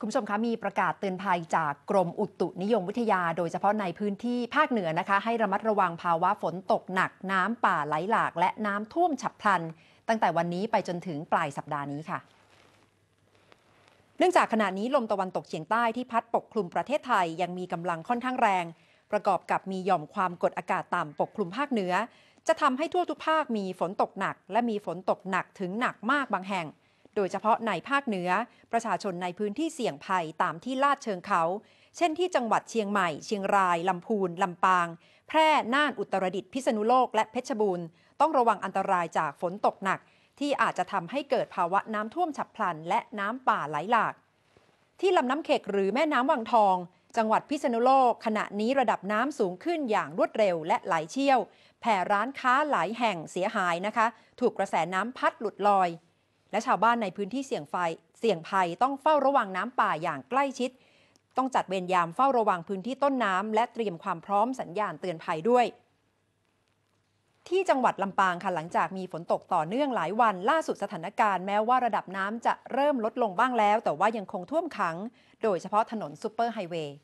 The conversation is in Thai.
คุณผู้ชมคะมีประกาศเตือนภัยจากกรมอุตุนิยมวิทยาโดยเฉพาะในพื้นที่ภาคเหนือนะคะ ให้ระมัดระวังภาวะฝนตกหนัก น้ำป่าไหลหลาก และน้ำท่วมฉับพลัน ตั้งแต่วันนี้ไปจนถึงปลายสัปดาห์นี้ค่ะ เนื่องจากขณะนี้ลมตะวันตกเฉียงใต้ที่พัดปกคลุมประเทศไทย ยังมีกำลังค่อนข้างแรง ประกอบกับมีหย่อมความกดอากาศต่ำปกคลุมภาคเหนือ จะทำให้ทั่วทุกภาคมีฝนตกหนัก และมีฝนตกหนักถึงหนักมากบางแห่งโดยเฉพาะในภาคเหนือ ประชาชนในพื้นที่เสี่ยงภัยตามที่ลาดเชิงเขา เช่นที่จังหวัดเชียงใหม่ เชียงราย ลำพูน ลำปาง แพร่ น่าน อุตรดิตถ์ พิษณุโลก และเพชรบูรณ์ ต้องระวังอันตรายจากฝนตกหนัก ที่อาจจะทำให้เกิดภาวะน้ำท่วมฉับพลัน และน้ำป่าไหลหลาก ที่ลำน้ำเขกหรือแม่น้ำวังทอง จังหวัดพิษณุโลก ขณะนี้ระดับน้ำสูงขึ้นอย่างรวดเร็วและไหลเชี่ยว แผ่ร้านค้าหลายแห่งเสียหายนะคะ ถูกกระแสน้ำพัดหลุดลอยและชาวบ้านในพื้นที่เสี่ยงไฟ เสี่ยงภัยต้องเฝ้าระวังน้ำป่าอย่างใกล้ชิด ต้องจัดเวรยามเฝ้าระวังพื้นที่ต้นน้ำและเตรียมความพร้อมสัญญาณเตือนภัย ด้วย ที่จังหวัดลำปางค่ะหลังจากมีฝนตกต่อเนื่องหลายวัน ล่าสุดสถานการณ์แม้ว่าระดับน้ำจะเริ่มลดลงบ้างแล้ว แต่ว่ายังคงท่วมขังโดยเฉพาะถนนซูเปอร์ไฮเวย์